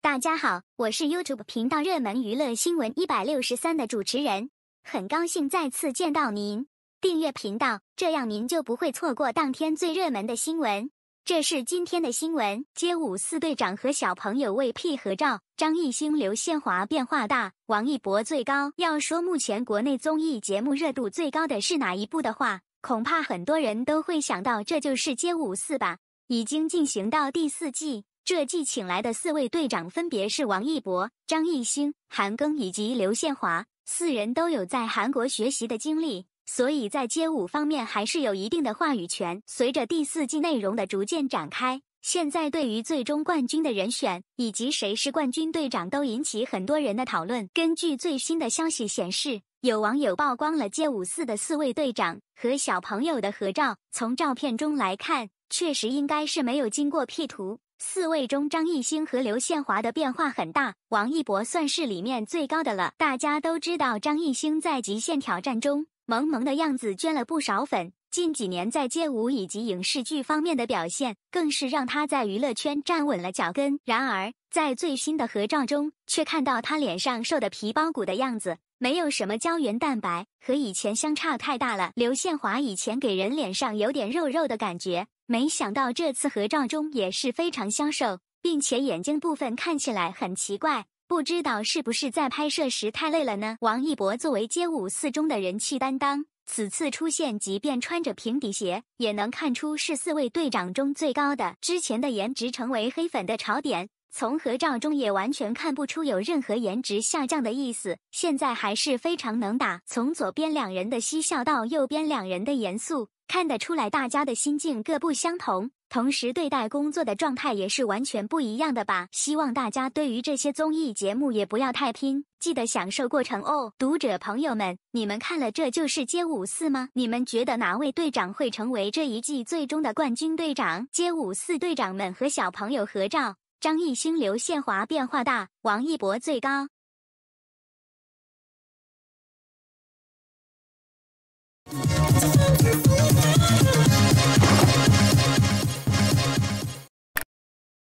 大家好，我是 YouTube 频道热门娱乐新闻一百六十三的主持人，很高兴再次见到您。订阅频道，这样您就不会错过当天最热门的新闻。这是今天的新闻：街舞四队长和小朋友为 P 合照，张艺兴、刘宪华变化大，王一博最高。要说目前国内综艺节目热度最高的是哪一部的话，恐怕很多人都会想到这就是《街舞四》吧，已经进行到第四季。这季请来的四位队长分别是王一博、张艺兴、韩庚以及刘宪华，四人都有在韩国学习的经历，所以在街舞方面还是有一定的话语权。随着第四季内容的逐渐展开，现在对于最终冠军的人选以及谁是冠军队长都引起很多人的讨论。根据最新的消息显示，有网友曝光了街舞四的四位队长和小朋友的合照，从照片中来看，确实应该是没有经过 P 图。四位中，张艺兴和刘宪华的变化很大，王一博算是里面最高的了。大家都知道，张艺兴在《极限挑战》中萌萌的样子，捐了不少粉。近几年在街舞以及影视剧方面的表现，更是让他在娱乐圈站稳了脚跟。然而，在最新的合照中，却看到他脸上瘦的皮包骨的样子，没有什么胶原蛋白，和以前相差太大了。刘宪华以前给人脸上有点肉肉的感觉。没想到这次合照中也是非常消瘦，并且眼睛部分看起来很奇怪，不知道是不是在拍摄时太累了呢？王一博作为街舞四中的人气担当，此次出现即便穿着平底鞋，也能看出是四位队长中最高的。之前的颜值成为黑粉的槽点。从合照中也完全看不出有任何颜值下降的意思，现在还是非常能打。从左边两人的嬉笑到右边两人的严肃，看得出来大家的心境各不相同，同时对待工作的状态也是完全不一样的吧？希望大家对于这些综艺节目也不要太拼，记得享受过程哦。读者朋友们，你们看了《这就是街舞四》吗？你们觉得哪位队长会成为这一季最终的冠军队长？街舞四队长们和小朋友合照。张艺兴、刘宪华变化大，王一博最高。